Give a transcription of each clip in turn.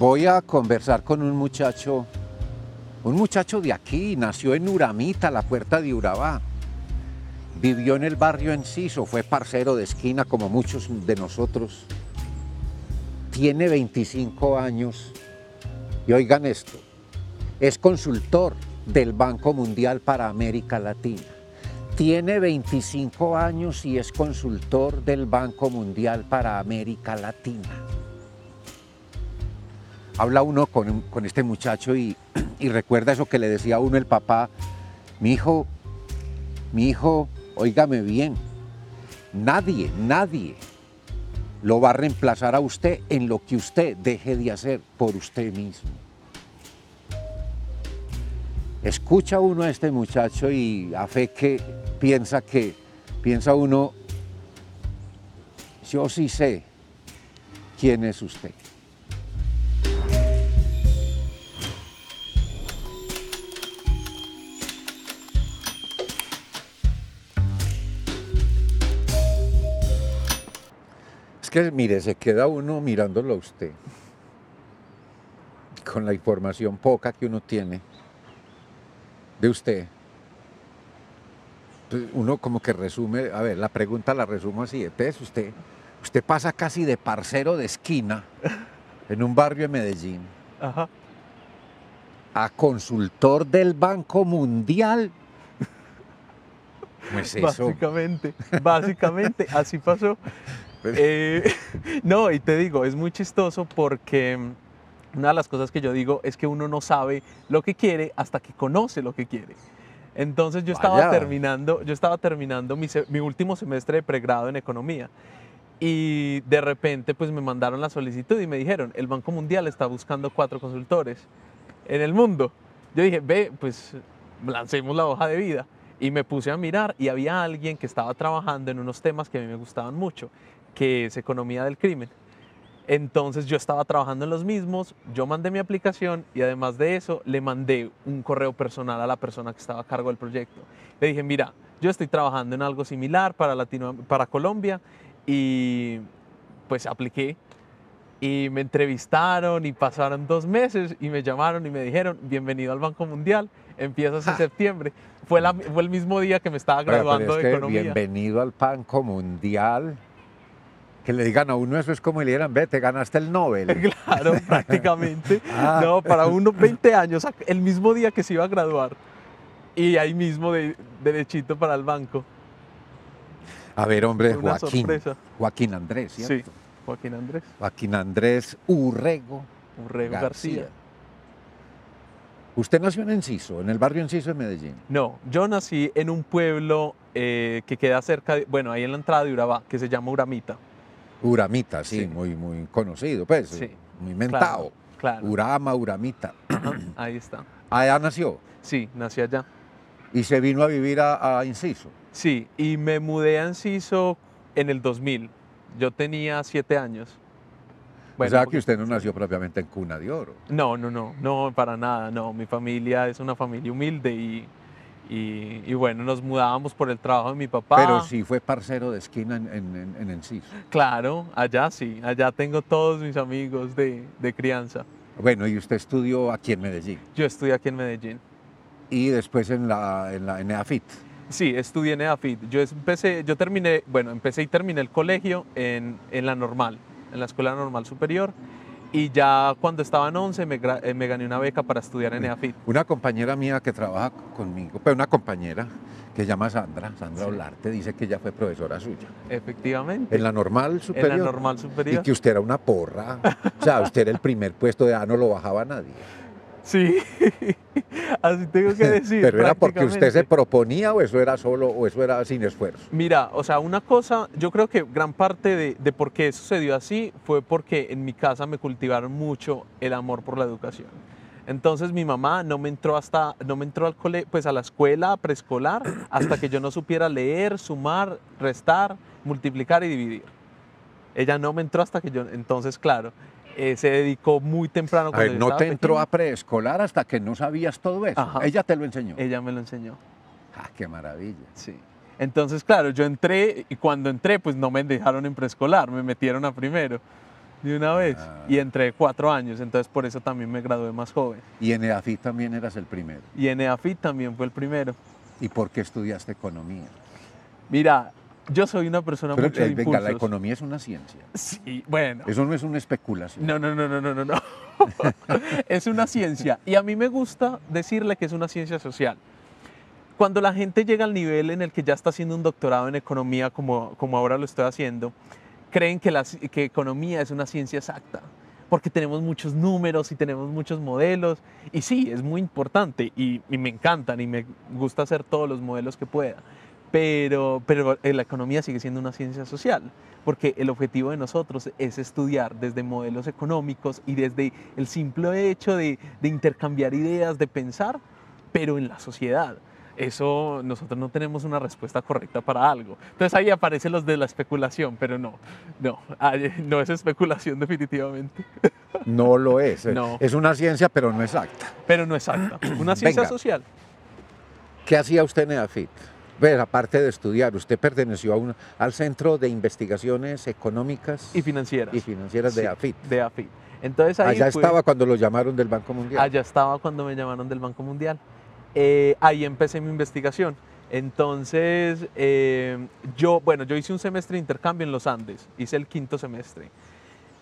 voy a conversar con un muchacho, un muchacho de aquí, nació en Uramita, la puerta de Urabá. Vivió en el barrio Enciso, fue parcero de esquina como muchos de nosotros. Tiene 25 años y oigan esto, es consultor del Banco Mundial para América Latina. Tiene 25 años y es consultor del Banco Mundial para América Latina habla uno con, este muchacho y, y, recuerda eso que le decía uno el papá, mi hijo, mi hijo, óigame bien, nadie, nadie lo va a reemplazar a usted en lo que usted deje de hacer por usted mismo. Escucha uno a este muchacho y a fe que piensa que, piensa uno, yo sí sé quién es usted. Es que, mire, se queda uno mirándolo a usted, con la información poca que uno tiene de usted. Pues, uno como que resume, a ver, la pregunta la resumo así, entonces usted, usted pasa casi de parcero de esquina en un barrio de Medellín a consultor del Banco Mundial Básicamente, básicamente, así pasó. Eh, no, y te digo, es muy chistoso porque mm, una de las cosas que yo digo es que uno no sabe lo que quiere hasta que conoce lo que quiere. Entonces yo estaba terminando, yo estaba terminando mi, último semestre de pregrado en economía y de repente pues me mandaron la solicitud y me dijeron, el Banco Mundial está buscando cuatro consultores en el mundo. Yo dije, ve, pues lancemos la hoja de vida. Y me puse a mirar y había alguien que estaba trabajando en unos temas que a mí me gustaban mucho que es economía del crimen. Entonces yo estaba trabajando en los mismos, yo mandé mi aplicación y además de eso le mandé un correo personal a la persona que estaba a cargo del proyecto. Le dije, mira, yo estoy trabajando en algo similar para, Latino, para Colombia y pues apliqué y me entrevistaron y pasaron dos meses y me llamaron y me dijeron, bienvenido al Banco Mundial, empiezas en ah. septiembre. Fue, el mismo día que me estaba graduando de economía. Bienvenido al Banco Mundial que le digan a uno eso es como le dieran, ve, te ganaste el Nobel. Claro, prácticamente. Ah. No, para uno, 20 años, el mismo día que se iba a graduar. Y ahí mismo, de, derechito para el banco. A ver, hombre, Joaquín. Joaquín Andrés, ¿cierto? Sí, Joaquín Andrés. Joaquín Andrés Urrego. Urrego García. ¿Usted nació en Enciso, en el barrio Enciso de Medellín? No, yo nací en un pueblo eh, que queda cerca, de, bueno, ahí en la entrada de Urabá, que se llama Uramita. Uramita, sí, muy, muy conocido, pues, sí. muy mentado. Urama, Uramita. ahí está. ¿Allá ah, nació? Sí, nací allá. ¿Y se vino a vivir a, Inciso? Sí, y me mudé a Inciso en el 2000. Yo tenía siete años. o sea que usted no nació propiamente en cuna de oro. No, no, no, no, para nada, no. Mi familia es una familia humilde y y, bueno, nos mudábamos por el trabajo de mi papá. Pero sí fue parcero de esquina en, en, en Claro, allá sí, allá tengo todos mis amigos de, crianza. Bueno, ¿y usted estudió aquí en Medellín? Yo estudié aquí en Medellín. ¿Y después en la, en la EAFIT? Sí, estudié en EAFIT. Yo empecé, yo terminé, bueno, empecé y terminé el colegio en, en la normal, en la Escuela Normal Superior y ya cuando estaba en 11 eh, me, gané una beca para estudiar en EAFIT. Una compañera mía que trabaja conmigo, pero una compañera que se llama Sandra, Sandra Olarte, dice que ella fue profesora suya. Efectivamente. En la normal superior. En la normal superior. Y que usted era una porra. o sea, usted era el primer puesto de A, no lo bajaba nadie. Sí, así tengo que decir. Pero era porque usted se proponía o eso era solo o eso era sin esfuerzo. Mira, o sea, una cosa, yo creo que gran parte de, de por qué sucedió así fue porque en mi casa me cultivaron mucho el amor por la educación. Entonces mi mamá no me entró hasta no me entró al cole, pues a la escuela preescolar hasta que yo no supiera leer, sumar, restar, multiplicar y dividir. Ella no me entró hasta que yo entonces claro, eh, se dedicó muy temprano. A ver, no te entró a preescolar hasta que no sabías todo eso. Ella te lo enseñó. Ella me lo enseñó. Ah, qué maravilla. Sí. Entonces, claro, yo entré y cuando entré, pues no me dejaron en preescolar, me metieron a primero de una vez ah. y entré cuatro años, entonces por eso también me gradué más joven. ¿Y en EAFI también eras el primero? Y en EAFI también fue el primero. ¿Y por qué estudiaste economía? Mira, yo soy una persona Pero, mucho eh, venga, la economía es una ciencia. Sí, bueno. Eso no es una especulación. No, no, no, no, no, no. es una ciencia. Y a mí me gusta decirle que es una ciencia social. Cuando la gente llega al nivel en el que ya está haciendo un doctorado en economía, como, como ahora lo estoy haciendo, creen que, la, que economía es una ciencia exacta porque tenemos muchos números y tenemos muchos modelos. Y sí, es muy importante y, y, me encantan y me gusta hacer todos los modelos que pueda. Pero, pero eh, la economía sigue siendo una ciencia social, porque el objetivo de nosotros es estudiar desde modelos económicos y desde el simple hecho de, intercambiar ideas, de pensar, pero en la sociedad eso nosotros no tenemos una respuesta correcta para algo. Entonces ahí aparecen los de la especulación, pero no, no, no es especulación definitivamente. No lo es. Eh. Es una ciencia, pero no exacta. Pero no exacta. Una ciencia social. ¿Qué hacía usted en EAFIT? aparte de estudiar, usted perteneció a un, al Centro de Investigaciones Económicas y Financieras. Y Financieras de AFIT. De Entonces ahí allá estaba cuando lo llamaron del Banco Mundial. Allá estaba cuando me llamaron del Banco Mundial. Eh, ahí empecé mi investigación. Entonces, eh, yo, bueno, yo hice un semestre de intercambio en los Andes, hice el quinto semestre.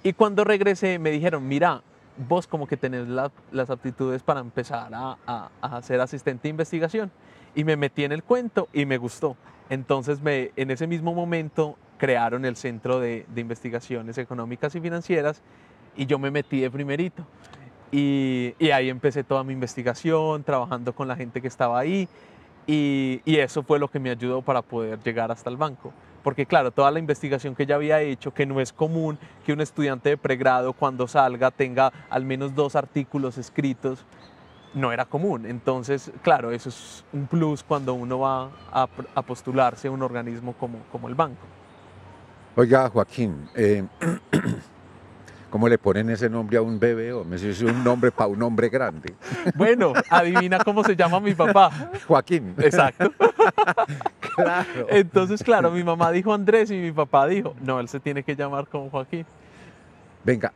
Y cuando regresé me dijeron, mira, vos como que tenés las aptitudes para empezar a, a, a ser asistente de investigación y me metí en el cuento y me gustó. Entonces, me, en ese mismo momento crearon el Centro de, Investigaciones Económicas y Financieras y yo me metí de primerito. Y, ahí empecé toda mi investigación, trabajando con la gente que estaba ahí y, y eso fue lo que me ayudó para poder llegar hasta el banco. Porque claro, toda la investigación que ya había hecho, que no es común que un estudiante de pregrado cuando salga tenga al menos dos artículos escritos no era común. Entonces, claro, eso es un plus cuando uno va a, postularse a un organismo como, como el banco. Oiga, Joaquín, eh, ¿cómo le ponen ese nombre a un bebé? O me dice un nombre para un hombre grande. Bueno, adivina cómo se llama mi papá. Joaquín. Exacto. Claro. Entonces, claro, mi mamá dijo Andrés y mi papá dijo, no, él se tiene que llamar como Joaquín. Venga,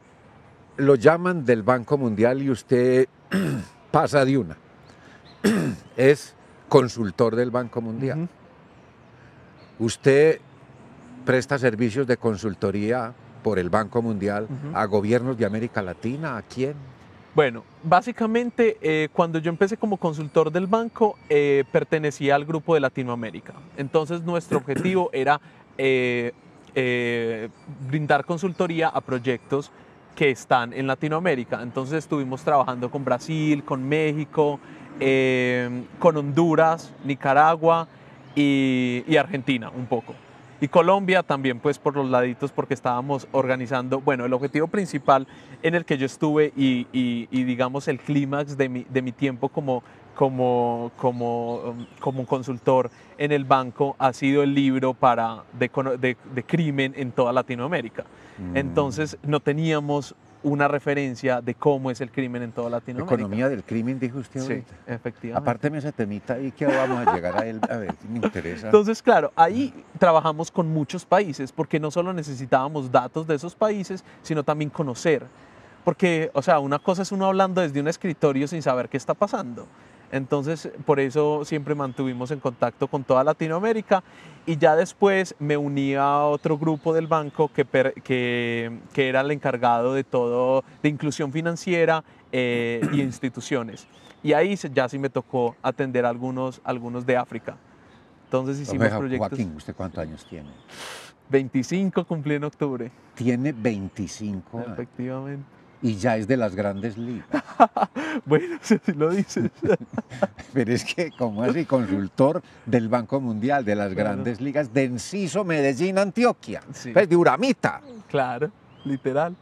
lo llaman del Banco Mundial y usted pasa de una. es consultor del Banco Mundial. Usted presta servicios de consultoría por el Banco Mundial a gobiernos de América Latina, ¿a quién? Bueno, básicamente eh, cuando yo empecé como consultor del banco eh, pertenecía al grupo de Latinoamérica. Entonces nuestro objetivo era eh, brindar consultoría a proyectos que están en Latinoamérica. Entonces estuvimos trabajando con Brasil, con México, eh, con Honduras, Nicaragua y Argentina un poco y Colombia también pues por los laditos porque estábamos organizando, bueno, el objetivo principal en el que yo estuve y, digamos el clímax de mi, de mi tiempo como como, como, um, como consultor en el banco ha sido el libro para, de, de, crimen en toda Latinoamérica. Mm. Entonces no teníamos una referencia de cómo es el crimen en toda Latinoamérica. Economía del crimen, dijo usted ahorita. Sí, efectivamente. esa temita y que vamos a llegar a él, a ver, me interesa. Entonces, claro, ahí trabajamos con muchos países, porque no solo necesitábamos datos de esos países, sino también conocer. Porque, o sea, una cosa es uno hablando desde un escritorio sin saber qué está pasando. Entonces, por eso siempre mantuvimos en contacto con toda Latinoamérica y ya después me uní a otro grupo del banco que, que, era el encargado de todo, de inclusión financiera e instituciones. Y ahí ya sí me tocó atender a algunos, algunos de África. Entonces hicimos proyectos. Joaquín, ¿usted cuántos años tiene? 25 cumplí en octubre. Tiene 25 Efectivamente y ya es de las grandes ligas. bueno, si lo dices. Pero es que, como así, consultor del Banco Mundial de las grandes ligas de Enciso, Medellín, Antioquia. Sí. Pues, de Uramita. Claro, literal.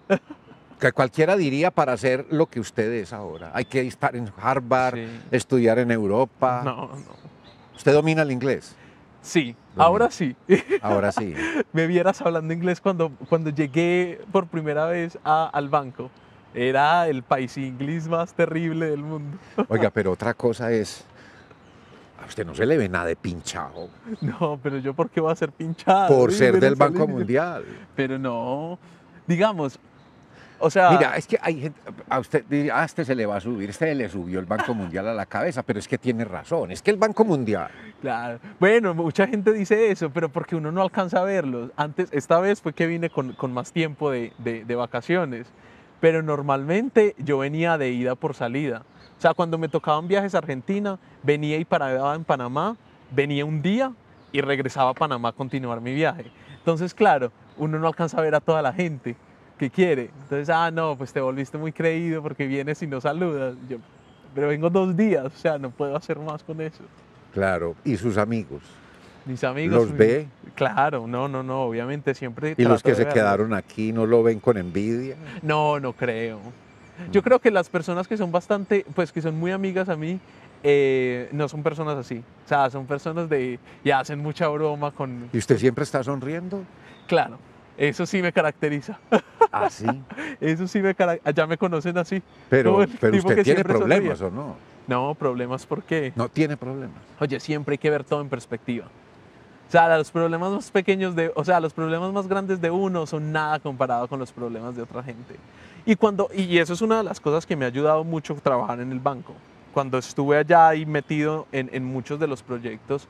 que cualquiera diría para hacer lo que usted es ahora. Hay que estar en Harvard, estudiar en Europa. No, no. ¿Usted domina el inglés? Sí, ahora sí. Ahora sí. Me vieras hablando inglés cuando, cuando llegué por primera vez al banco. Era el país inglés más terrible del mundo. Oiga, pero otra cosa es, a usted no se le ve nada de pinchado. No, pero yo por qué voy a ser pinchado. Por ser del Banco Mundial. Pero no, digamos, o sea... Mira, es que hay gente, a usted a ah, este se le va a subir, este le subió el Banco Mundial a la cabeza, pero es que tiene razón, es que el Banco Mundial. Claro, bueno, mucha gente dice eso, pero porque uno no alcanza a verlo. Antes, esta vez fue que vine con, más tiempo de, de vacaciones pero normalmente yo venía de ida por salida. O sea, cuando me tocaban viajes a Argentina, venía y paraba en Panamá, venía un día y regresaba a Panamá a continuar mi viaje. Entonces, claro, uno no alcanza a ver a toda la gente que quiere. Entonces, ah, no, pues te volviste muy creído porque vienes y no saludas. Yo, pero vengo dos días, o sea, no puedo hacer más con eso. Claro, y sus amigos. Mis amigos. ¿Los ve? Claro, no, no, no, obviamente siempre. ¿Y los que se quedaron aquí no lo ven con envidia? No, no creo. Yo mm. creo que las personas que son bastante, pues que son muy amigas a mí, eh, no son personas así. O sea, son personas de. y hacen mucha broma con. ¿Y usted siempre está sonriendo? Claro, eso sí me caracteriza. ¿Ah, sí? Eso sí me caracteriza. Ya me conocen así. Pero, pero usted tiene problemas o no? No, problemas, porque... No tiene problemas. Oye, siempre hay que ver todo en perspectiva. O sea, los problemas más pequeños de, o sea, los problemas más grandes de uno son nada comparado con los problemas de otra gente. Y cuando y eso es una de las cosas que me ha ayudado mucho trabajar en el banco. Cuando estuve allá y metido en, muchos de los proyectos,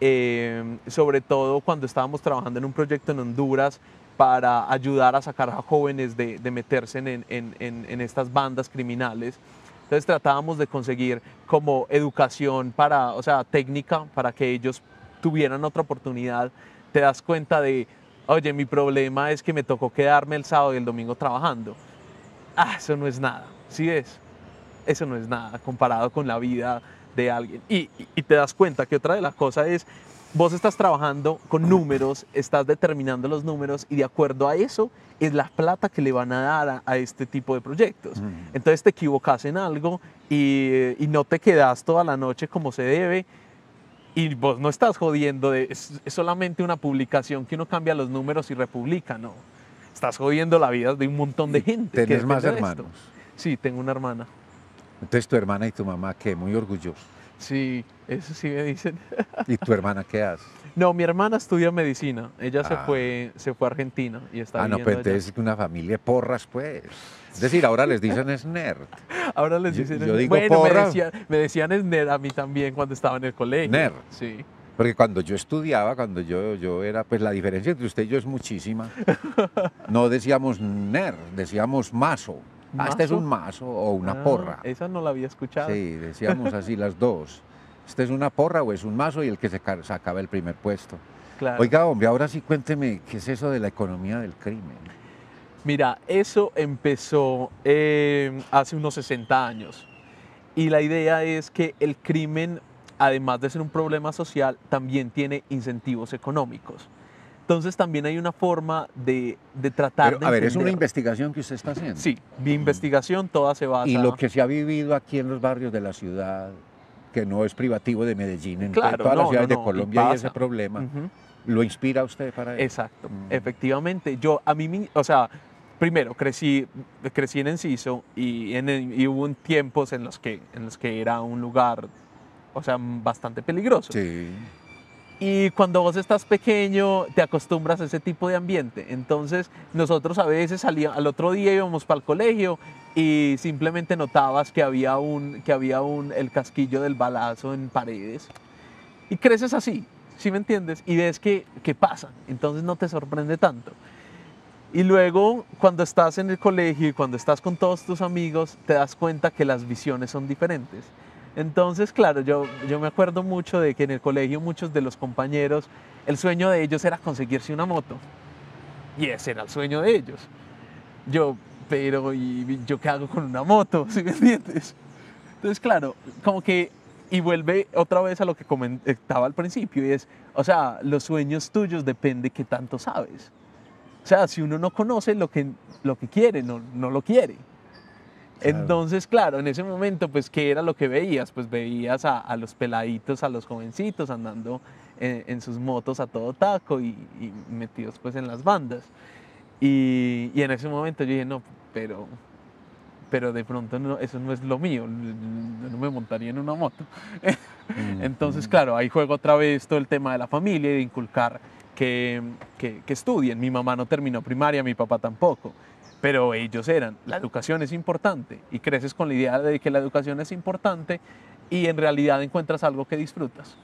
eh, sobre todo cuando estábamos trabajando en un proyecto en Honduras para ayudar a sacar a jóvenes de, meterse en, en estas bandas criminales. Entonces tratábamos de conseguir como educación para, o sea, técnica para que ellos tuvieran otra oportunidad, te das cuenta de, oye, mi problema es que me tocó quedarme el sábado y el domingo trabajando. Ah, eso no es nada, sí es. Eso no es nada comparado con la vida de alguien. Y, te das cuenta que otra de las cosas es, vos estás trabajando con números, estás determinando los números y de acuerdo a eso es la plata que le van a dar a, este tipo de proyectos. Entonces te equivocas en algo y, y no te quedas toda la noche como se debe y vos no estás jodiendo, de, es, solamente una publicación que uno cambia los números y republica, no. Estás jodiendo la vida de un montón de gente. ¿Tienes más hermanos? Sí, tengo una hermana. Entonces tu hermana y tu mamá, ¿qué? Muy orgulloso. Sí, eso sí me dicen. ¿Y tu hermana qué hace? No, mi hermana estudia medicina. Ella se, ah. fue, se fue a Argentina y está Ah, no, pero es una familia de porras, pues. Es decir, ahora les dicen es nerd. Ahora les dicen yo, bueno, Me, decían es nerd a mí también cuando estaba en el colegio. Nerd. Sí. Porque cuando yo estudiaba, cuando yo, yo era, pues la diferencia entre usted y yo es muchísima. No decíamos nerd, decíamos mazo. Ah, este es un mazo o una ah, porra. Esa no la había escuchado. Sí, decíamos así las dos. Este es una porra o es un mazo y el que se acaba el primer puesto. Oiga, hombre, ahora sí cuénteme qué es eso de la economía del crimen. Mira, eso empezó em, hace unos 60 años y la idea es que el crimen, además de ser un problema social, también tiene incentivos económicos. Entonces también hay una forma de, tratar A ver, es una investigación que usted está haciendo. Sí, mi mm. investigación toda se basa... Y lo que se ha vivido aquí en los barrios de la ciudad, que no es privativo de Medellín, en todas las ciudades de Colombia y, ese problema. ¿Lo inspira usted para eso? Exacto, mm. efectivamente. Yo, a mí, o sea, primero, crecí, crecí en Enciso y, hubo tiempos en los, que, en los que era un lugar, o sea, bastante peligroso. Sí. Y cuando vos estás pequeño, te acostumbras a ese tipo de ambiente. Entonces, nosotros a veces salía, al otro día íbamos para el colegio y simplemente notabas que había, un, que había un, el casquillo del balazo en paredes. Y creces así, ¿sí me entiendes? Y ves que, que pasa, entonces no te sorprende tanto. Y luego, cuando estás en el colegio y cuando estás con todos tus amigos, te das cuenta que las visiones son diferentes. Entonces, claro, yo, me acuerdo mucho de que en el colegio muchos de los compañeros, el sueño de ellos era conseguirse una moto. Y ese era el sueño de ellos. Yo, pero ¿y yo qué hago con una moto? ¿Sí me entiendes? Entonces, claro, como que, y vuelve otra vez a lo que comentaba al principio, y es, o sea, los sueños tuyos depende qué tanto sabes. O sea, si uno no conoce lo que, lo que quiere, no, no lo quiere. Entonces, claro, en ese momento, pues, ¿qué era lo que veías? Pues veías a, los peladitos, a los jovencitos andando eh, en, sus motos a todo taco y, metidos pues en las bandas. Y, en ese momento yo dije, no, pero pero de pronto eso no es lo mío, no, me montaría en una moto. Entonces, claro, ahí juego otra vez todo el tema de la familia de inculcar que, que, que, estudien. Mi mamá no terminó primaria, mi papá tampoco pero ellos eran, la educación es importante y creces con la idea de que la educación es importante y en realidad encuentras algo que disfrutas,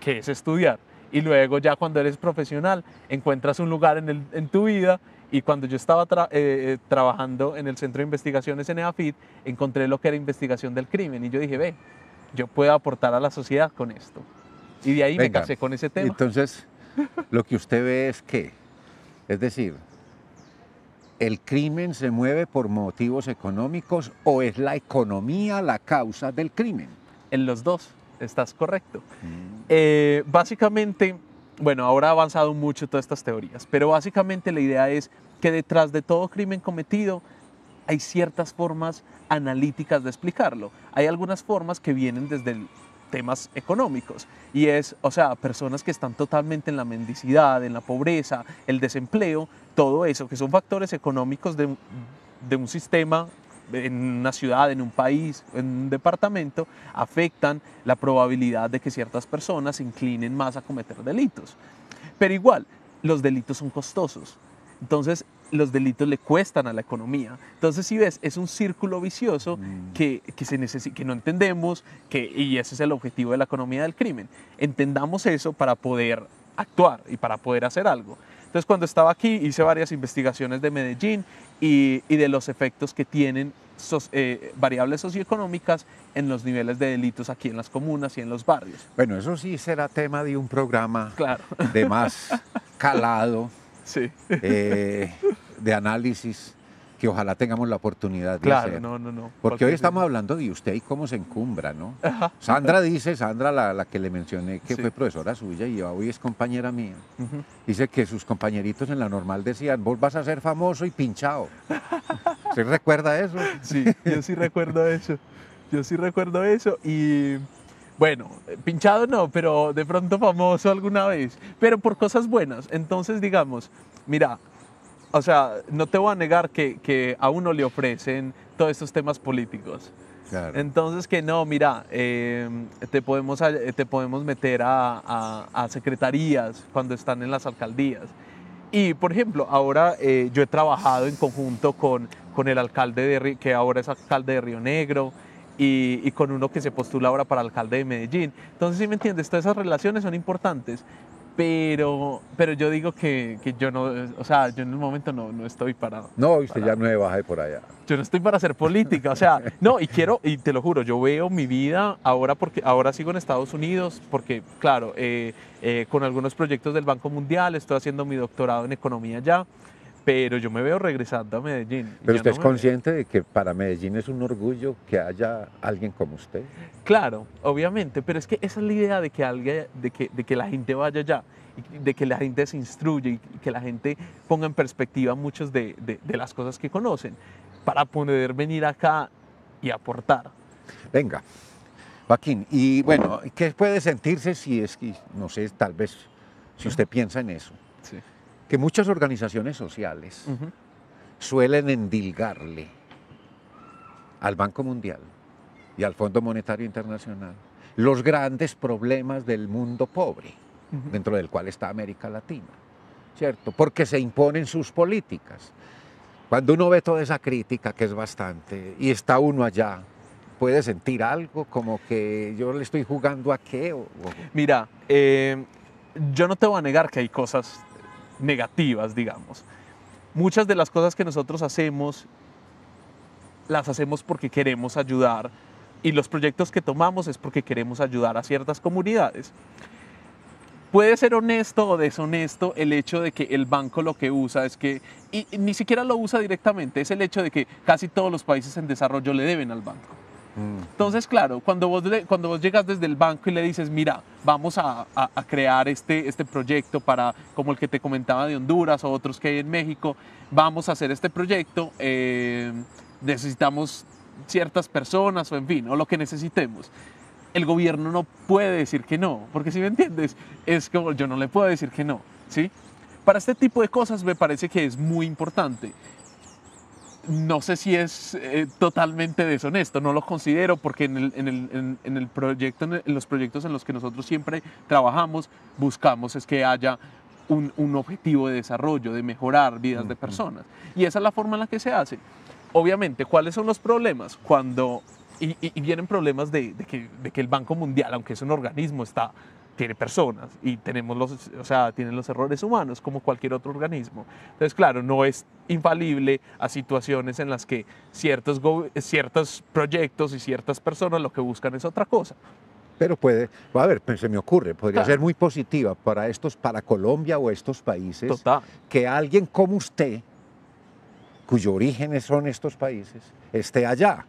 que es estudiar. Y luego ya cuando eres profesional encuentras un lugar en, tu vida y cuando yo estaba eh, eh, trabajando en el Centro de Investigaciones en EAFID encontré lo que era investigación del crimen y yo dije, ve, yo puedo aportar a la sociedad con esto. Y de ahí me casé con ese tema. Entonces, lo que usted ve es que, es decir, ¿El crimen se mueve por motivos económicos o es la economía la causa del crimen? En los dos, estás correcto. Mm. Eh, básicamente, bueno, ahora ha avanzado mucho todas estas teorías, pero básicamente la idea es que detrás de todo crimen cometido hay ciertas formas analíticas de explicarlo. Hay algunas formas que vienen desde el temas económicos. Y es, o sea, personas que están totalmente en la mendicidad, en la pobreza, el desempleo, todo eso, que son factores económicos de, un sistema en una ciudad, en un país, en un departamento, afectan la probabilidad de que ciertas personas se inclinen más a cometer delitos. Pero igual, los delitos son costosos. Entonces, los delitos le cuestan a la economía. Entonces, si ves, es un círculo vicioso mm. que, se que no entendemos que, y ese es el objetivo de la economía del crimen. Entendamos eso para poder actuar y para poder hacer algo. Entonces, cuando estaba aquí, hice varias investigaciones de Medellín y, de los efectos que tienen eh, variables socioeconómicas en los niveles de delitos aquí en las comunas y en los barrios. Bueno, eso sí será tema de un programa de más calado. Sí. Eh, de análisis que ojalá tengamos la oportunidad de claro, no, no, no. Porque hoy estamos hablando de usted y cómo se encumbra, ¿no? Sandra dice, Sandra, la, la que le mencioné, que fue profesora suya y hoy es compañera mía, dice que sus compañeritos en la normal decían, vos vas a ser famoso y pinchado. ¿Se recuerda eso? Sí, yo sí recuerdo eso. Yo sí recuerdo eso y... Bueno, pinchado no, pero de pronto famoso alguna vez, pero por cosas buenas. Entonces, digamos, mira, o sea, no te voy a negar que, que a uno le ofrecen todos estos temas políticos. Entonces que no, mira, eh, te, podemos, eh, te podemos meter a, a, secretarías cuando están en las alcaldías. Y por ejemplo, ahora eh, yo he trabajado en conjunto con, con el alcalde de, que ahora es alcalde de Río Negro, y, y, con uno que se postula ahora para alcalde de Medellín. Entonces, si ¿sí me entiendes, todas esas relaciones son importantes, pero, pero yo digo que, yo no, o sea, yo en el momento no, no estoy parado. No, usted ya no me baje por allá. Yo no estoy para hacer política, o sea, no, y quiero, y te lo juro, yo veo mi vida ahora porque ahora sigo en Estados Unidos, porque claro, eh, eh, con algunos proyectos del Banco Mundial, estoy haciendo mi doctorado en economía ya pero yo me veo regresando a Medellín. Pero usted es consciente de que para Medellín es un orgullo que haya alguien como usted. Claro, obviamente, pero es que esa es la idea de que, alguien, de que, de que la gente vaya allá, de que la gente se instruya y que la gente ponga en perspectiva muchas de, las cosas que conocen para poder venir acá y aportar. Venga, Joaquín, y bueno, ¿qué puede sentirse si es que, no sé, tal vez, si usted piensa en eso? Sí que muchas organizaciones sociales suelen endilgarle al Banco Mundial y al Fondo Monetario Internacional los grandes problemas del mundo pobre, dentro del cual está América Latina, ¿cierto? Porque se imponen sus políticas. Cuando uno ve toda esa crítica, que es bastante, y está uno allá, puede sentir algo como que yo le estoy jugando a qué. Mira, eh, yo no te voy a negar que hay cosas negativas, digamos. Muchas de las cosas que nosotros hacemos las hacemos porque queremos ayudar y los proyectos que tomamos es porque queremos ayudar a ciertas comunidades. Puede ser honesto o deshonesto el hecho de que el banco lo que usa es que, y ni siquiera lo usa directamente, es el hecho de que casi todos los países en desarrollo le deben al banco. Mm. Entonces, claro, cuando vos, cuando vos llegas desde el banco y le dices, mira, vamos a, crear este, este proyecto para, como el que te comentaba de Honduras o otros que hay en México, vamos a hacer este proyecto, eh, necesitamos ciertas personas o en fin, o lo que necesitemos. El gobierno no puede decir que no, porque si me entiendes, es como yo no le puedo decir que no, ¿sí? Para este tipo de cosas me parece que es muy importante no sé si es eh, totalmente deshonesto, no lo considero porque en, el, proyecto, en los proyectos en los que nosotros siempre trabajamos, buscamos es que haya un, objetivo de desarrollo, de mejorar vidas de personas. Y esa es la forma en la que se hace. Obviamente, ¿cuáles son los problemas? Cuando y, vienen problemas que, de, que, el Banco Mundial, aunque es un organismo, está tiene personas y tenemos los, o sea, tienen los errores humanos como cualquier otro organismo. Entonces, claro, no es infalible a situaciones en las que ciertos, ciertos proyectos y ciertas personas lo que buscan es otra cosa. Pero puede, va a ver, pues, se me ocurre, podría ser muy positiva para estos, para Colombia o estos países, que alguien como usted, cuyo orígenes son estos países, esté allá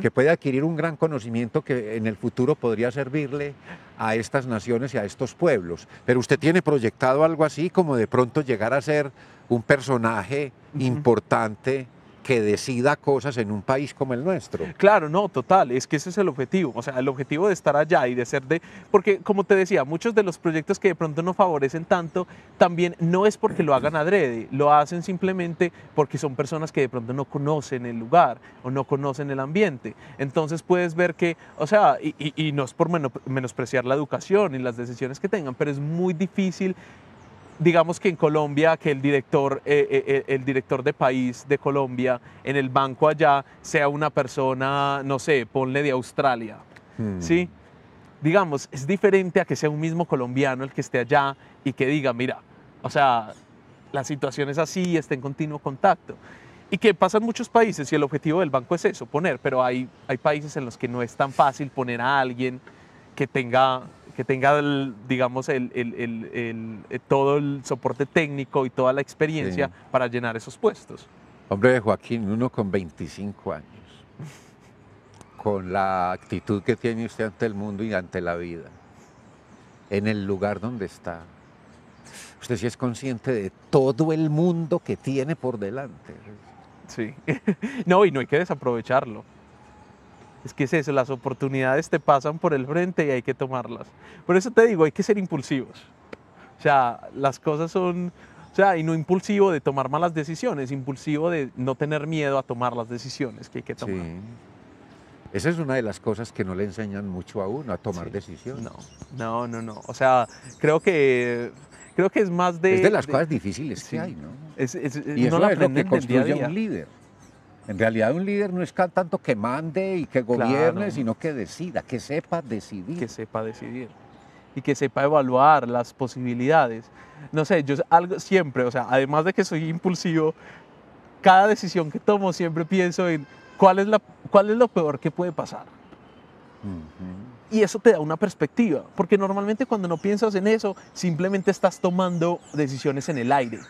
que puede adquirir un gran conocimiento que en el futuro podría servirle a estas naciones y a estos pueblos. Pero usted tiene proyectado algo así como de pronto llegar a ser un personaje importante que decida cosas en un país como el nuestro. Claro, no, total, es que ese es el objetivo, o sea, el objetivo de estar allá y de ser de, porque como te decía, muchos de los proyectos que de pronto no favorecen tanto, también no es porque lo hagan adrede, lo hacen simplemente porque son personas que de pronto no conocen el lugar o no conocen el ambiente. Entonces puedes ver que, o sea, y, no es por menospreciar la educación y las decisiones que tengan, pero es muy difícil digamos que en Colombia, que el director, eh, eh, eh, el director de país de Colombia en el banco allá sea una persona, no sé, ponle de Australia, hmm. ¿sí? Digamos, es diferente a que sea un mismo colombiano el que esté allá y que diga, mira, o sea, la situación es así, y está en continuo contacto. Y que pasa en muchos países y el objetivo del banco es eso, poner, pero hay, hay países en los que no es tan fácil poner a alguien que tenga, que tenga digamos, el, el, el, eh, todo el soporte técnico y toda la experiencia para llenar esos puestos. Hombre, Joaquín, uno con 25 años, con la actitud que tiene usted ante el mundo y ante la vida, en el lugar donde está, usted sí es consciente de todo el mundo que tiene por delante. Sí, no, y no hay que desaprovecharlo. Es que es eso, las oportunidades te pasan por el frente y hay que tomarlas. Por eso te digo, hay que ser impulsivos. O sea, las cosas son, o sea, y no impulsivo de tomar malas decisiones, impulsivo de no tener miedo a tomar las decisiones que hay que tomar. Sí. Esa es una de las cosas que no le enseñan mucho a uno, a tomar decisiones. No, no, no, no. O sea, creo que creo que es más de. Es de las cosas difíciles que hay, ¿no? Es, y la es lo que construye un líder. En realidad un líder no es tanto que mande y que gobierne, sino que decida, que sepa decidir. Que sepa decidir y que sepa evaluar las posibilidades. No sé, yo algo siempre, o sea, además de que soy impulsivo, cada decisión que tomo siempre pienso en cuál es, la, cuál es lo peor que puede pasar. Y eso te da una perspectiva, porque normalmente cuando no piensas en eso, simplemente estás tomando decisiones en el aire.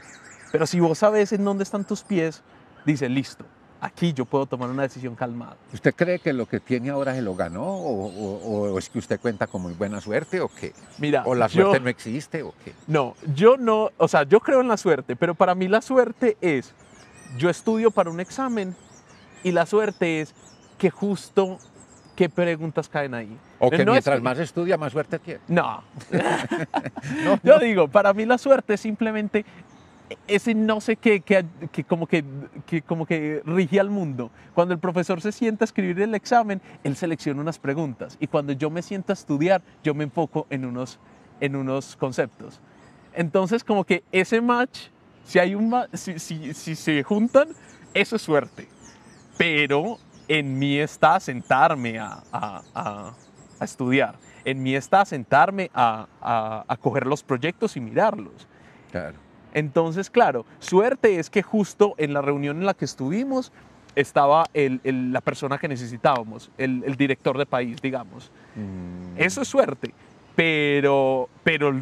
Pero si vos sabes en dónde están tus pies, dices, listo, aquí yo puedo tomar una decisión calmada. ¿Usted cree que lo que tiene ahora se lo ganó o, es que usted cuenta con muy buena suerte o qué? Mira, o la suerte no existe o qué? No, yo no, o sea, yo creo en la suerte, pero para mí la suerte es, yo estudio para un examen y la suerte es que justo qué preguntas caen ahí. O eh, que mientras más estudia, más suerte tiene. No. no. Yo digo, para mí la suerte es simplemente ese no sé qué que, como que, que, como que rige al mundo. Cuando el profesor se sienta a escribir el examen, él selecciona unas preguntas y cuando yo me siento a estudiar, yo me enfoco en unos, en unos conceptos. Entonces como que ese match, si, hay un, si, si, se juntan, eso es suerte. Pero en mí está sentarme a, estudiar. En mí está sentarme a, a coger los proyectos y mirarlos. Claro. Entonces, claro, suerte es que justo en la reunión en la que estuvimos estaba la persona que necesitábamos, el, director de país, digamos. Mm. Eso es suerte, pero, pero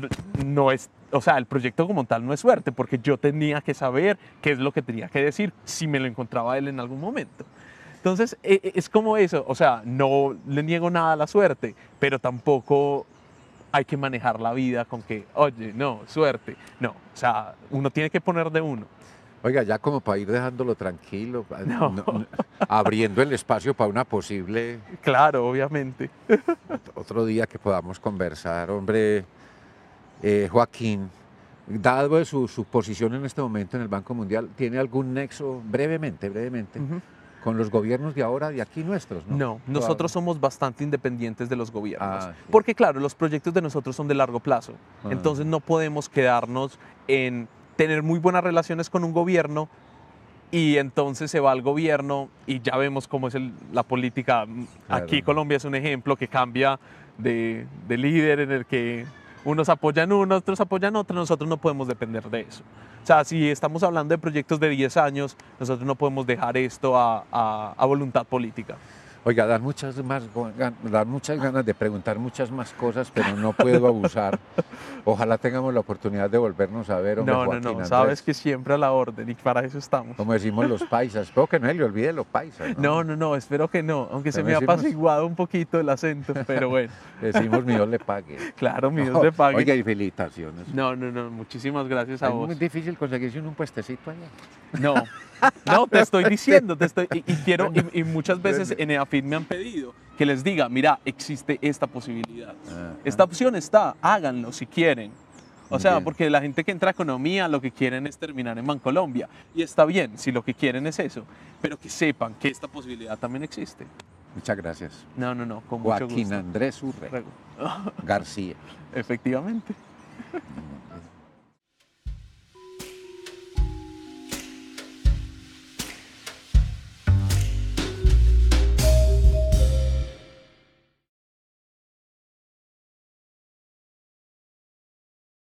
no es, o sea, el proyecto como tal no es suerte, porque yo tenía que saber qué es lo que tenía que decir si me lo encontraba él en algún momento. Entonces, e, e, es como eso, o sea, no le niego nada a la suerte, pero tampoco hay que manejar la vida con que, oye, no, suerte. No, o sea, uno tiene que poner de uno. Oiga, ya como para ir dejándolo tranquilo, abriendo el espacio para una posible... Claro, obviamente. Otro día que podamos conversar, hombre, eh, Joaquín, dado su, su, posición en este momento en el Banco Mundial, ¿tiene algún nexo, brevemente, brevemente, con los gobiernos de ahora, de aquí nuestros, ¿no? No, nosotros somos bastante independientes de los gobiernos. Ah, Porque, claro, los proyectos de nosotros son de largo plazo. Ah. Entonces no podemos quedarnos en tener muy buenas relaciones con un gobierno y entonces se va al gobierno y ya vemos cómo es la política. Aquí Colombia es un ejemplo que cambia de líder en el que unos apoyan uno, otros apoyan otro, nosotros no podemos depender de eso. O sea, si estamos hablando de proyectos de 10 años, nosotros no podemos dejar esto a, a voluntad política. Oiga, dan muchas, más, muchas ganas de preguntar muchas más cosas, pero no puedo abusar. Ojalá tengamos la oportunidad de volvernos a ver. no, no, no, sabes que siempre a la orden y para eso estamos. Como decimos los paisas, espero que no él le olvide los paisas. ¿no? no, no, espero que no, aunque se me ha apaciguado un poquito el acento, pero bueno. decimos mi Dios le pague. Claro, mi Dios le pague. Oiga, y felicitaciones. No, no, no, muchísimas gracias a vos. Es muy difícil conseguirse un puestecito allá. No, No, te estoy diciendo, te estoy, y, quiero, y, muchas veces en EAFIT me han pedido que les diga, mira, existe esta posibilidad. Esta opción está, háganlo si quieren. O sea, porque la gente que entra a economía lo que quieren es terminar en Bancolombia. Y está bien, si lo que quieren es eso. Pero que sepan que esta posibilidad también existe. Muchas gracias. No, no, no, con Joaquín mucho gusto. Andrés Urre García. Efectivamente.